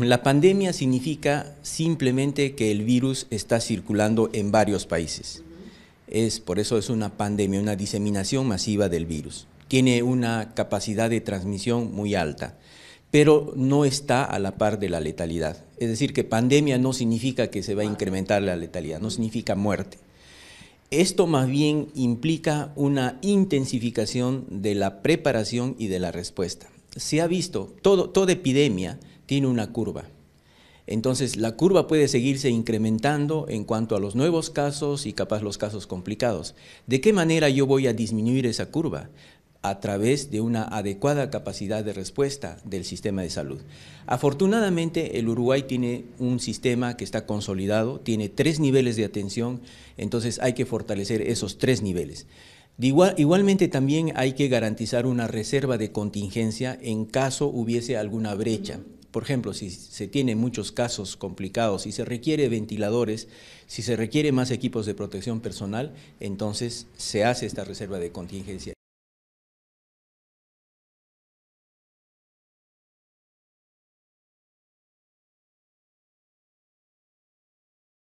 La pandemia significa simplemente que el virus está circulando en varios países. Es, por eso es una pandemia, una diseminación masiva del virus. Tiene una capacidad de transmisión muy alta, pero no está a la par de la letalidad. Es decir, que pandemia no significa que se va a incrementar la letalidad, no significa muerte. Esto más bien implica una intensificación de la preparación y de la respuesta. Se ha visto, toda epidemia, tiene una curva. Entonces, la curva puede seguirse incrementando en cuanto a los nuevos casos y capaz los casos complicados. ¿De qué manera yo voy a disminuir esa curva? a través de una adecuada capacidad de respuesta del sistema de salud. Afortunadamente, el Uruguay tiene un sistema que está consolidado, tiene tres niveles de atención, entonces hay que fortalecer esos tres niveles. igualmente también hay que garantizar una reserva de contingencia en caso hubiese alguna brecha. Por ejemplo, si se tienen muchos casos complicados, y se requiere ventiladores, si se requiere más equipos de protección personal, entonces se hace esta reserva de contingencia.